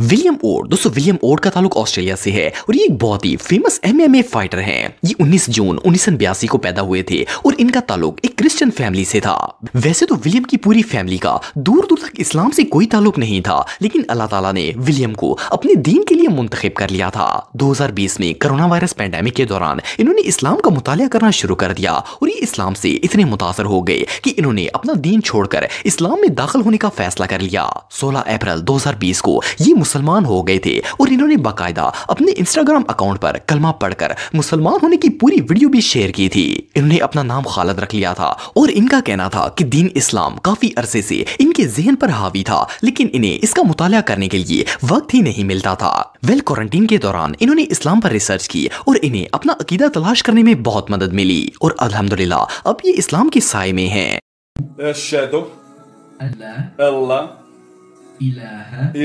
William ओर दोस्तों William ओर का ताल्लुक ऑस्ट्रेलिया से है और ये एक बहुत ही फेमस एमएमए फाइटर हैं ये 19 जून उन्नीस को पैदा हुए थे और इनका ताल्लुक एक क्रिश्चियन फैमिली से था वैसे तो विलियम की पूरी फैमिली का दूर दूर तक इस्लाम से कोई ताल्लुक नहीं था लेकिन अल्लाह ताला ने विलियम को अपने दीन के लिए मुंतखब कर लिया था दो में कोरोना वायरस पैंडेमिक के दौरान इन्होंने इस्लाम का मुताल करना शुरू कर दिया और ये इस्लाम से इतने मुतासर हो गए की इन्होंने अपना दीन छोड़कर इस्लाम में दाखिल होने का फैसला कर लिया सोलह अप्रैल दो को ये मुसलमान हो गए थे और इन्होंने बाकायदा अपने इंस्टाग्राम अकाउंट पर कलमा पढ़कर मुसलमान होने की पूरी वीडियो भी शेयर की थी इन्होंने अपना नाम खालद रख लिया था और इनका कहना था कि दीन इस्लाम काफी अरसे से इनके जहन पर हावी था लेकिन इन्हें इसका मुताला करने के लिए वक्त ही नहीं मिलता था वेल क्वारंटीन के दौरान इन्होंने इस्लाम पर रिसर्च की और इन्हें अपना अकीदा तलाश करने में बहुत मदद मिली और अलहमदुल्ला अब ये इस्लाम के साय में है